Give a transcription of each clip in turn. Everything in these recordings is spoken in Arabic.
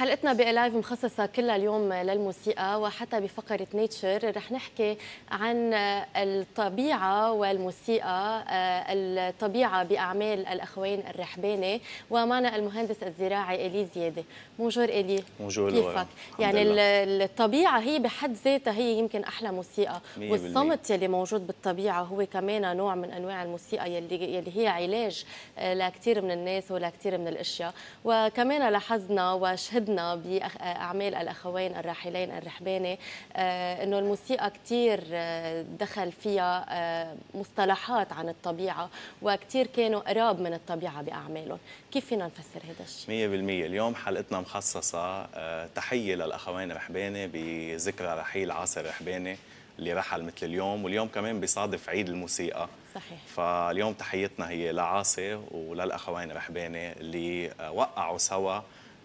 حلقتنا بألايف مخصصة كلها اليوم للموسيقى وحتى بفقرة نيتشر رح نحكي عن الطبيعة والموسيقى آه، الطبيعة بأعمال الأخوين الرحباني ومعنا المهندس الزراعي إلي زيادة بونجور إلي بونجور كيفك؟ يعني الطبيعة هي بحد ذاتها هي يمكن أحلى موسيقى والصمت يلي موجود بالطبيعة هو كمان نوع من أنواع الموسيقى يلي, يلي هي علاج آه، لكثير من الناس ولكثير من الأشياء وكمان لاحظنا وشهدنا تواجدنا باعمال الاخوين الراحلين الرحباني آه، انه الموسيقى كثير آه، دخل فيها آه، مصطلحات عن الطبيعه وكثير كانوا قراب من الطبيعه باعمالهم، كيف فينا نفسر هذا الشيء؟ 100% اليوم حلقتنا مخصصه تحيه للاخوين الرحباني بذكرى رحيل عاصر الرحباني اللي رحل مثل اليوم واليوم كمان بيصادف عيد الموسيقى صحيح فاليوم تحيتنا هي لعاصي وللاخوين رحباني اللي وقعوا سوا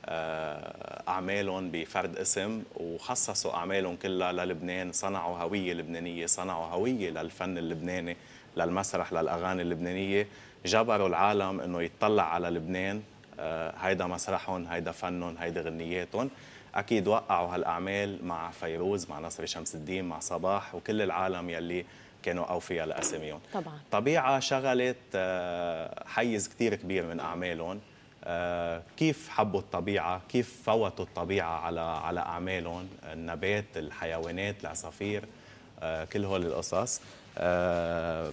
آه، اعمالهم بفرد اسم وخصصوا اعمالهم كلها للبنان صنعوا هويه لبنانيه صنعوا هويه للفن اللبناني للمسرح للاغاني اللبنانيه جبروا العالم انه يتطلع على لبنان آه، هيدا مسرحهم هيدا فنهم هيدا غنياتهم اكيد وقعوا هالاعمال مع فيروز مع نصر شمس الدين مع صباح وكل العالم يلي كانوا أوفيا لاساميهم طبعا طبيعه شغلت آه، حيز كثير كبير من اعمالهم آه، كيف حبوا الطبيعة كيف فوتوا الطبيعة على على أعمالهم النبات الحيوانات العصافير آه، كل هول القصص آه،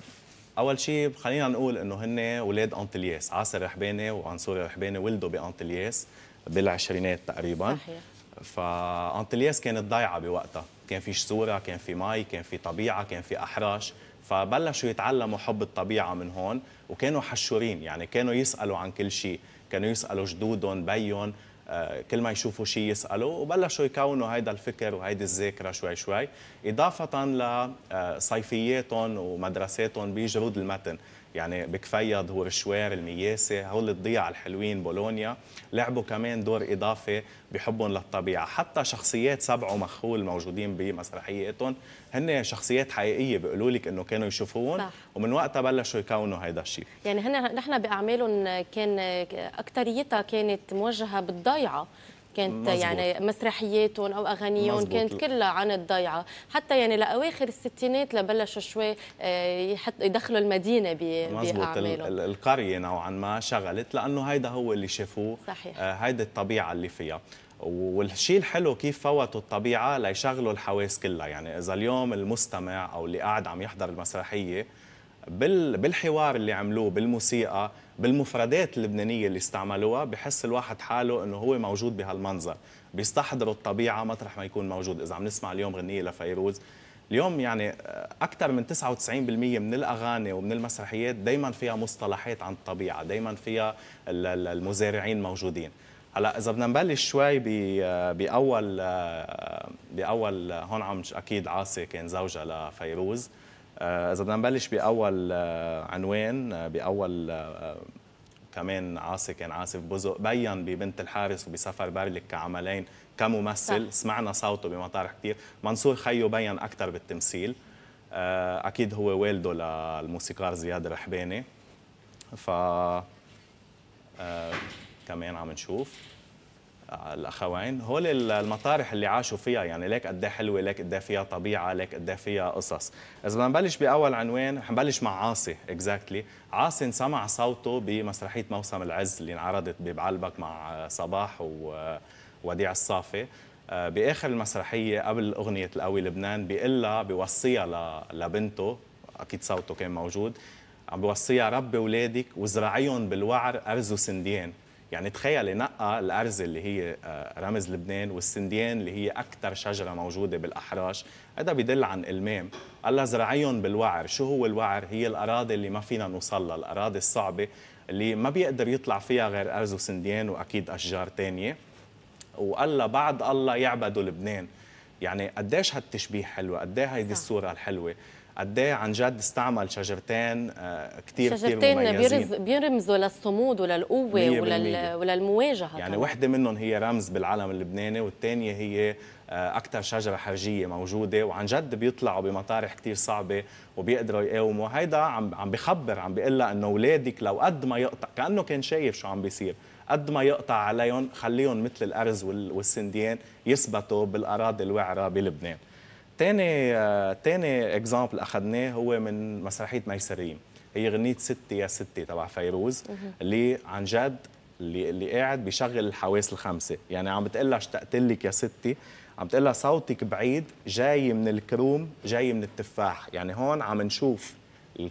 اول شيء خلينا نقول انه هن اولاد انطلياس عاصر رحباني وعنصري رحباني ولدوا بانطلياس بالعشرينات تقريبا صحيح فانطلياس كانت ضايعه بوقتها كان في شسوره كان في مي كان في طبيعه كان في احراش فبلشوا يتعلموا حب الطبيعه من هون وكانوا حشورين يعني كانوا يسالوا عن كل شيء كانوا يسالوا جدودهم بيهم آه، كل ما يشوفوا شيء يسالوا وبلشوا يكونوا هيدا الفكر وهيدي الذاكره شوي شوي اضافه لصيفياتهم آه، ومدرساتهم بجرود المتن يعني بكفية ظهور الشوير المياسي هول الضيعة الحلوين بولونيا لعبوا كمان دور إضافي بحبهم للطبيعة حتى شخصيات سبع مخول موجودين بمسرحياتهم هن شخصيات حقيقية بيقولوا لك إنه كانوا يشوفوهم ومن وقتها بلشوا يكونوا هيدا الشيء يعني هن نحن بأعمالهم كان أكتريتها كانت موجهة بالضيعة كانت مزبوط. يعني مسرحياتهم او اغانيهم كانت كلها عن الضيعه حتى يعني لاواخر الستينات لبلشوا شوي آه، يحط يدخلوا المدينه باعمالهم القريه نوعا ما شغلت لانه هيدا هو اللي شافوه آه، هيدا هيدي الطبيعه اللي فيها والشيء الحلو كيف فوتوا الطبيعه ليشغلوا الحواس كلها يعني اذا اليوم المستمع او اللي قاعد عم يحضر المسرحيه بالحوار اللي عملوه بالموسيقى بالمفردات اللبنانيه اللي استعملوها بحس الواحد حاله انه هو موجود بهالمنظر بيستحضروا الطبيعه مطرح ما يكون موجود اذا عم نسمع اليوم غنيه لفيروز اليوم يعني اكثر من 99% من الاغاني ومن المسرحيات دائما فيها مصطلحات عن الطبيعه دائما فيها المزارعين موجودين هلا اذا بدنا نبلش شوي باول باول هون عم اكيد عاصي كان زوجها لفيروز آه، اذا بدنا نبلش باول آه، عنوان آه، باول كمان عاصي كان عاصف بزق بين ببنت الحارس وبسفر بارلك كعملين كممثل صح. سمعنا صوته بمطارح كثير منصور خيو بين اكثر بالتمثيل اكيد هو والده للموسيقار زياد الرحباني ف كمان عم نشوف الاخوين هول المطارح اللي عاشوا فيها يعني ليك قد إيه حلوه ليك قد إيه فيها طبيعه ليك قد إيه فيها قصص اذا بدنا نبلش باول عنوان رح نبلش مع عاصي اكزاكتلي exactly. عاصي انسمع صوته بمسرحيه موسم العز اللي انعرضت ببعلبك مع صباح ووديع الصافي آه، باخر المسرحيه قبل اغنيه القوي لبنان بيقول لها بيوصيها لبنته اكيد صوته كان موجود عم بوصيها ربي اولادك وزرعيهم بالوعر ارز وسنديان يعني تخيل نقى الأرز اللي هي آه، رمز لبنان والسنديان اللي هي أكثر شجرة موجودة بالأحراش هذا بدل عن المام قال لها زرعيهم بالوعر شو هو الوعر هي الأراضي اللي ما فينا نوصل لها الأراضي الصعبة اللي ما بيقدر يطلع فيها غير أرز وسنديان وأكيد أشجار تانية وقال لها بعد الله يعبدوا لبنان يعني قديش هالتشبيه حلوة ايه هيدي الصورة الحلوة قد ايه عن جد استعمل شجرتين آه، كثير كثير مميزين بيرمزوا للصمود وللقوه ولل... وللمواجهه يعني وحده منهم هي رمز بالعلم اللبناني والثانيه هي آه، اكثر شجره حرجيه موجوده وعن جد بيطلعوا بمطارح كثير صعبه وبيقدروا يقاوموا هيدا عم عم بخبر عم بيقول لها انه اولادك لو قد ما يقطع كانه كان شايف شو عم بيصير قد ما يقطع عليهم خليهم مثل الارز والسنديان يثبتوا بالاراضي الوعره بلبنان ثاني ثاني اكزامبل اخذناه هو من مسرحيه ميسريم هي غنيه ستي يا ستي تبع فيروز اللي عن جد اللي اللي قاعد بيشغل الحواس الخمسه يعني عم بتقلها اشتقت لك يا ستي عم بتقلها صوتك بعيد جاي من الكروم جاي من التفاح يعني هون عم نشوف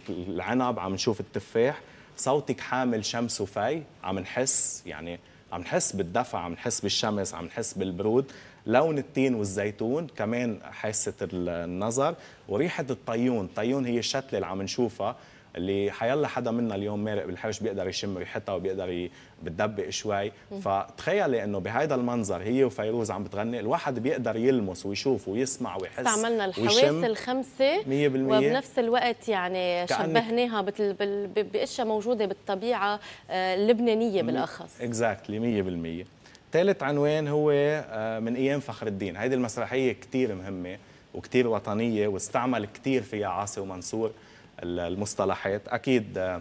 العنب عم نشوف التفاح صوتك حامل شمس وفي عم نحس يعني عم نحس بالدفع عم نحس بالشمس عم نحس بالبرود لون التين والزيتون كمان حاسه النظر وريحه الطيون الطيون هي الشتله اللي عم نشوفها اللي حيلا حدا منا اليوم مارق بالحوش بيقدر يشم ريحتها وبيقدر بتدبق شوي فتخيلي انه بهذا المنظر هي وفيروز عم بتغني الواحد بيقدر يلمس ويشوف ويسمع ويحس استعملنا الحواس الخمسه 100% وبنفس الوقت يعني شبهناها باشياء موجوده بالطبيعه آه، اللبنانيه بالاخص اكزاكتلي 100% ثالث عنوان هو آه، من ايام فخر الدين هيدي المسرحيه كثير مهمه وكثير وطنيه واستعمل كثير فيها عاصي ومنصور المصطلحات اكيد آه،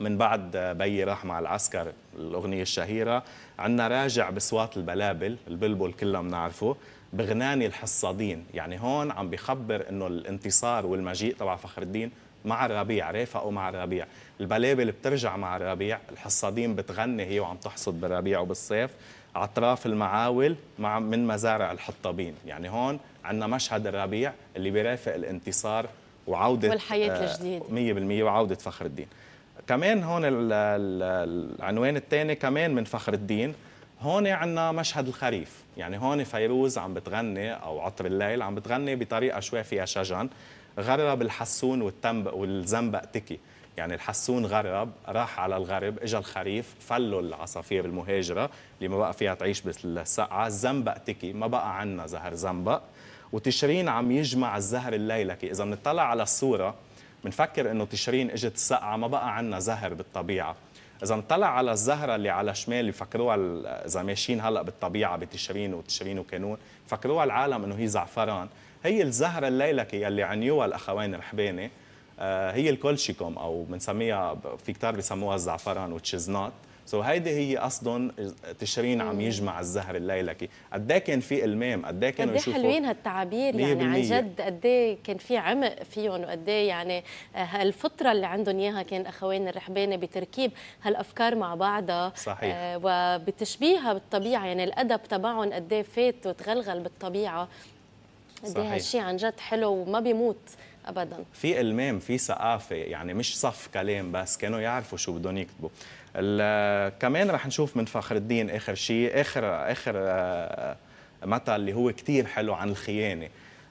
من بعد آه، بي راح مع العسكر الأغنية الشهيرة عندنا راجع بصوات البلابل البلبل كلنا بنعرفه بغناني الحصادين يعني هون عم بخبر انه الانتصار والمجيء تبع فخر الدين مع الربيع رافقوا مع الربيع البلابل بترجع مع الربيع الحصادين بتغني هي وعم تحصد بالربيع وبالصيف اطراف المعاول مع من مزارع الحطابين يعني هون عندنا مشهد الربيع اللي بيرافق الانتصار وعوده والحياه آه، الجديده 100% وعوده فخر الدين كمان هون العنوان الثاني كمان من فخر الدين هون عندنا مشهد الخريف يعني هون فيروز عم بتغني او عطر الليل عم بتغني بطريقه شوي فيها شجن غرب الحسون والتنب والزنبق تكي يعني الحسون غرب راح على الغرب اجى الخريف فلوا العصافير المهاجره اللي ما بقى فيها تعيش بالسقعه الزنبق تكي ما بقى عندنا زهر زنبق وتشرين عم يجمع الزهر الليلكي اذا بنطلع على الصوره بنفكر انه تشرين اجت السقعه ما بقى عندنا زهر بالطبيعه اذا بنطلع على الزهره اللي على شمال اللي فكروها اذا ماشيين هلا بالطبيعه بتشرين وتشرين وكانون فكروها العالم انه هي زعفران هي الزهره الليلكي اللي عنيوها الاخوين رحباني آه، هي الكولشيكوم او بنسميها في كتار بسموها الزعفران وتشيزنات سو so هيدي هي قصدهم تشرين عم يجمع الزهر الليلكي قد إيه كان في المام قد إيه كانوا إيه يشوفوا حلوين هالتعابير يعني عن جد قد كان في عمق فيهم وقد يعني آه، هالفطره اللي عندهم اياها كان اخوين الرحباني بتركيب هالافكار مع بعضها صحيح آه وبتشبيهها بالطبيعه يعني الادب تبعهم قد فات وتغلغل بالطبيعه قد هالشيء عن جد حلو وما بيموت ابدا في المام في ثقافه يعني مش صف كلام بس كانوا يعرفوا شو بدهم يكتبوا كمان رح نشوف من فخر الدين اخر شيء اخر اخر آه، مثل اللي هو كثير حلو عن الخيانه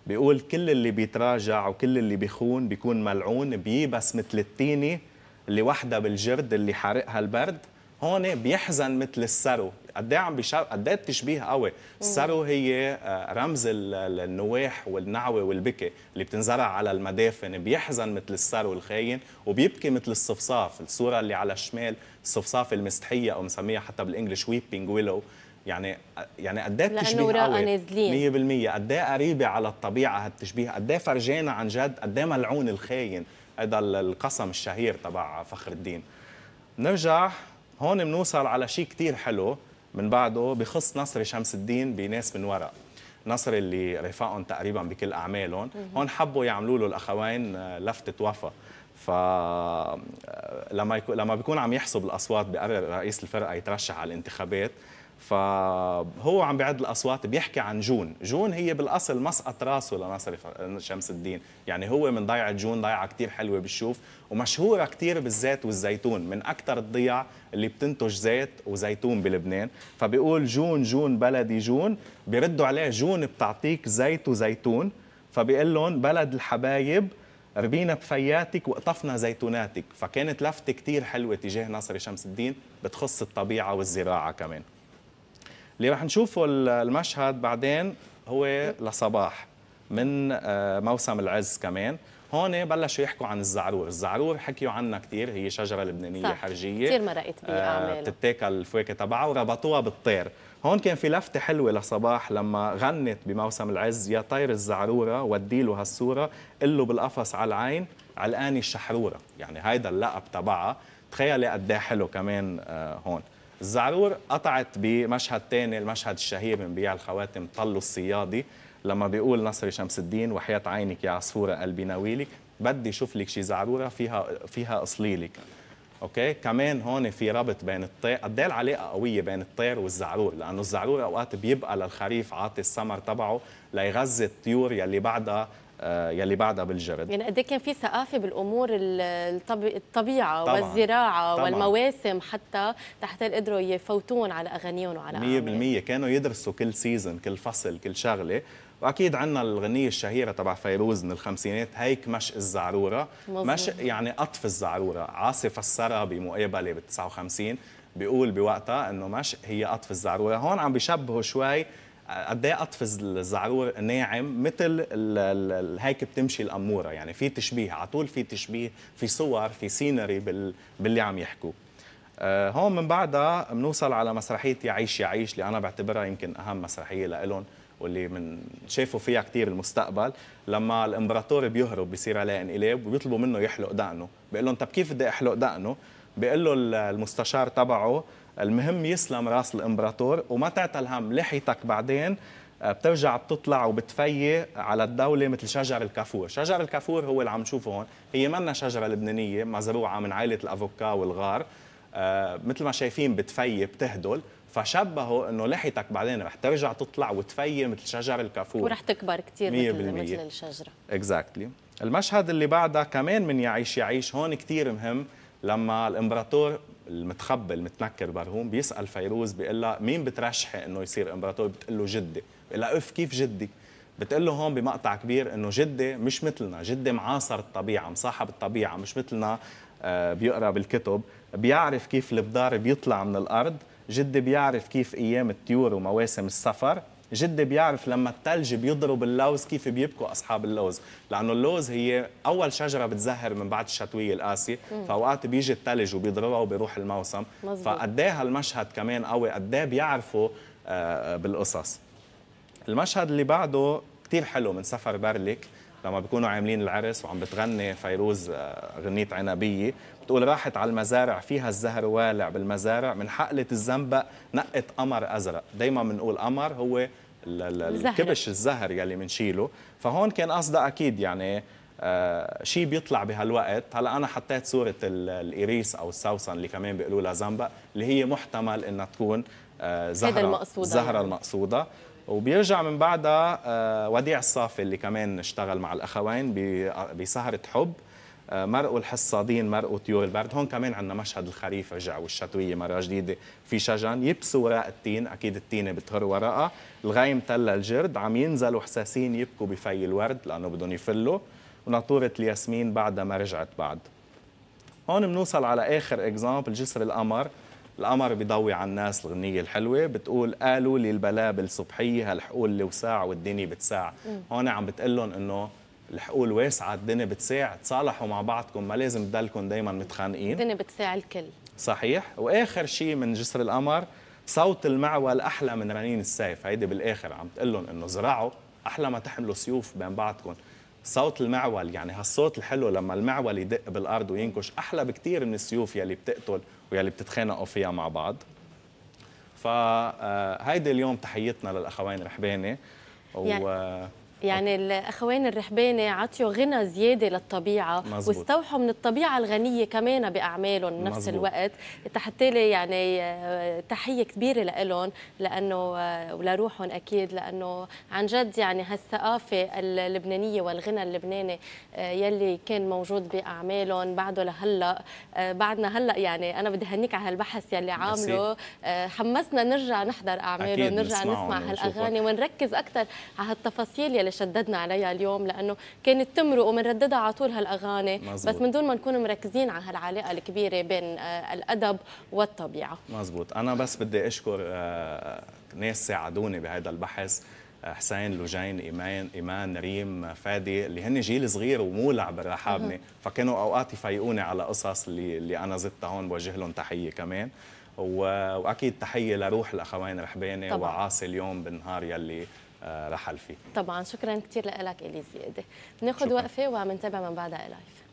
بيقول كل اللي بيتراجع وكل اللي بيخون بيكون ملعون بيبس مثل التينه اللي وحده بالجرد اللي حرقها البرد هون بيحزن مثل السرو قد ايه عم بيشار قد ايه التشبيه قوي الثروه هي آه، رمز النواح والنعوه والبكي اللي بتنزرع على المدافن بيحزن مثل الثرو الخاين وبيبكي مثل الصفصاف الصوره اللي على الشمال الصفصاف المستحيه او مسميها حتى بالانجلش ويبينج ويلو يعني آه، يعني قد ايه التشبيه قوي نازلين 100% قد ايه قريبه على الطبيعه هالتشبيه قد ايه فرجانا عن جد قد ايه ملعون الخاين هذا القسم الشهير تبع فخر الدين نرجع هون بنوصل على شيء كثير حلو من بعده بخص نصر شمس الدين بناس من ورق نصر اللي رفاقهم تقريبا بكل اعمالهم هون حبوا يعملوا له الاخوين آه، لفته وفا ف آه، لما يكو... لما بيكون عم يحسب الاصوات بقرر رئيس الفرقه يترشح على الانتخابات فهو عم بيعد الاصوات بيحكي عن جون، جون هي بالاصل مسقط راسه لناصر شمس الدين، يعني هو من ضيعه جون ضيعه كثير حلوه بالشوف ومشهوره كثير بالزيت والزيتون، من اكثر الضياع اللي بتنتج زيت وزيتون بلبنان، فبيقول جون جون بلدي جون، بيردوا عليه جون بتعطيك زيت وزيتون، فبيقول لهم بلد الحبايب ربينا بفياتك وقطفنا زيتوناتك، فكانت لفته كثير حلوه تجاه ناصر شمس الدين بتخص الطبيعه والزراعه كمان. اللي رح نشوفه المشهد بعدين هو لصباح من آه، موسم العز كمان هون بلشوا يحكوا عن الزعرور الزعرور حكيوا عنها كثير هي شجره لبنانيه صح. حرجيه كثير مرقت بيه آه، بتتاكل الفواكه تبعها وربطوها بالطير هون كان في لفته حلوه لصباح لما غنت بموسم العز يا طير الزعروره ودي له هالصوره قل له بالقفص على العين علقاني الشحروره يعني هيدا اللقب تبعها تخيلي قد إيه حلو كمان آه، هون الزعرور قطعت بمشهد ثاني المشهد الشهير من بيع الخواتم طلوا الصيادي لما بيقول نصري شمس الدين وحياة عينك يا عصفورة قلبي ناويلك بدي شوف لك شي زعرورة فيها فيها اصليلك اوكي كمان هون في ربط بين الطير قد العلاقه قويه بين الطير والزعرور لانه الزعرور اوقات بيبقى للخريف عاطي السمر تبعه ليغذي الطيور يلي بعدها آه، يلي بعدها بالجرد يعني قد إيه كان في ثقافه بالامور الطبيعه طبعاً والزراعه طبعاً والمواسم حتى تحت قدروا يفوتون على اغانيهم وعلى 100% كانوا يدرسوا كل سيزون كل فصل كل شغله واكيد عندنا الغنيه الشهيره تبع فيروز من الخمسينات هيك مش الزعروره مش يعني قطف الزعروره عاصي فسرها بمقابله بال 59 بيقول بوقتها انه مش هي قطف الزعروره هون عم بيشبهوا شوي قد ايه قطف الزعرور ناعم مثل هيك بتمشي الاموره يعني في تشبيه على طول في تشبيه في صور في سينري بال... باللي عم يحكوا آه، هون من بعدها بنوصل على مسرحيه يعيش يعيش اللي انا بعتبرها يمكن اهم مسرحيه لإلهم واللي من شافوا فيها كثير المستقبل لما الامبراطور بيهرب بيصير عليه انقلاب وبيطلبوا منه يحلق دقنه بيقول لهم طب كيف بدي احلق دقنه بيقول له المستشار تبعه المهم يسلم راس الامبراطور وما تعتل هم لحيتك بعدين آه، بترجع بتطلع وبتفيي على الدولة مثل شجر الكافور شجر الكافور هو اللي عم نشوفه هون هي منا شجرة لبنانية مزروعة من عائلة الأفوكا والغار آه، مثل ما شايفين بتفيي بتهدل فشبهوا انه لحيتك بعدين رح ترجع تطلع وتفيي مثل شجر الكافور ورح تكبر كثير مثل, مثل الشجره اكزاكتلي exactly. المشهد اللي بعدها كمان من يعيش يعيش هون كثير مهم لما الامبراطور المتخبى المتنكر برهوم بيسال فيروز بيقول لها مين بترشحي انه يصير امبراطور بتقول له جدي بيقول لها اف كيف جدي بتقول له هون بمقطع كبير انه جدي مش مثلنا جدي معاصر الطبيعه مصاحب الطبيعه مش مثلنا آه، بيقرا بالكتب بيعرف كيف البدار بيطلع من الارض جدي بيعرف كيف ايام الطيور ومواسم السفر جدي بيعرف لما الثلج بيضرب اللوز كيف بيبكوا اصحاب اللوز لانه اللوز هي اول شجره بتزهر من بعد الشتويه القاسيه فاوقات بيجي الثلج وبيضربها وبيروح الموسم فقد ايه هالمشهد كمان قوي قد ايه بيعرفوا آه، بالقصص المشهد اللي بعده كثير حلو من سفر بارليك لما بيكونوا عاملين العرس وعم بتغني فيروز آه، غنية عنبية بتقول راحت على المزارع فيها الزهر والع بالمزارع من حقلة الزنبق نقت قمر أزرق دايما بنقول قمر هو الكبش الزهر يلي بنشيله فهون كان قصده أكيد يعني آه شيء بيطلع بهالوقت هلا انا حطيت صوره الايريس او السوسن اللي كمان بيقولوا لها زنبق اللي هي محتمل انها تكون آه زهره المقصودة زهره المقصوده وبيرجع من بعدها آه، وديع الصافي اللي كمان اشتغل مع الاخوين بسهره حب آه، مرقوا الحصادين مرقوا طيور البرد هون كمان عندنا مشهد الخريف رجع والشتويه مره جديده في شجن يبسوا وراء التين اكيد التينه بتهر وراءها الغيم تلا الجرد عم ينزلوا حساسين يبكوا بفي الورد لانه بدهم يفلوا وناطوره الياسمين بعدها ما رجعت بعد هون بنوصل على اخر اكزامبل جسر القمر القمر بيضوي على الناس الغنية الحلوة بتقول قالوا لي البلابل صبحية هالحقول اللي وساع والدنيا بتساع هون عم بتقلن انه الحقول واسعة الدنيا بتساع تصالحوا مع بعضكم ما لازم تضلكم دايما متخانقين الدنيا بتساع الكل صحيح واخر شيء من جسر القمر صوت المعول احلى من رنين السيف هيدي بالاخر عم تقول لهم انه زرعوا احلى ما تحملوا سيوف بين بعضكم صوت المعول يعني هالصوت الحلو لما المعول يدق بالارض وينكش احلى بكثير من السيوف يلي بتقتل ويلي بتتخانقوا فيها مع بعض فهيدي آه، اليوم تحيتنا للاخوين رحباني و... يعني يعني الاخوان الرحباني عطيوا غنى زياده للطبيعه مزبوط. واستوحوا من الطبيعه الغنيه كمان باعمالهم بنفس الوقت الوقت لي يعني آه، تحيه كبيره لهم لانه آه، ولروحهم اكيد لانه عن جد يعني هالثقافه اللبنانيه والغنى اللبناني آه، يلي كان موجود باعمالهم بعده لهلا بعدنا هلا يعني انا بدي هنيك على هالبحث يلي عامله حمسنا نرجع نحضر اعماله ونرجع نسمع هالاغاني ونركز اكثر على هالتفاصيل يلي اللي شددنا عليها اليوم لانه كانت تمرق وبنرددها على طول هالاغاني مزبوط. بس من دون ما نكون مركزين على هالعلاقه الكبيره بين آه، الادب والطبيعه مزبوط انا بس بدي اشكر آه، ناس ساعدوني بهذا البحث آه، حسين لوجين ايمان ايمان ريم فادي اللي هن جيل صغير ومولع بالرحابنه فكانوا اوقات يفيقوني على قصص اللي, اللي انا زدتها هون بوجه لهم تحيه كمان واكيد تحيه لروح الاخوين رحباني وعاصي اليوم بالنهار يلي رحل آه، فيه طبعا شكرا كثير لك الي زياده بناخذ وقفه وعم نتابع من بعدها لايف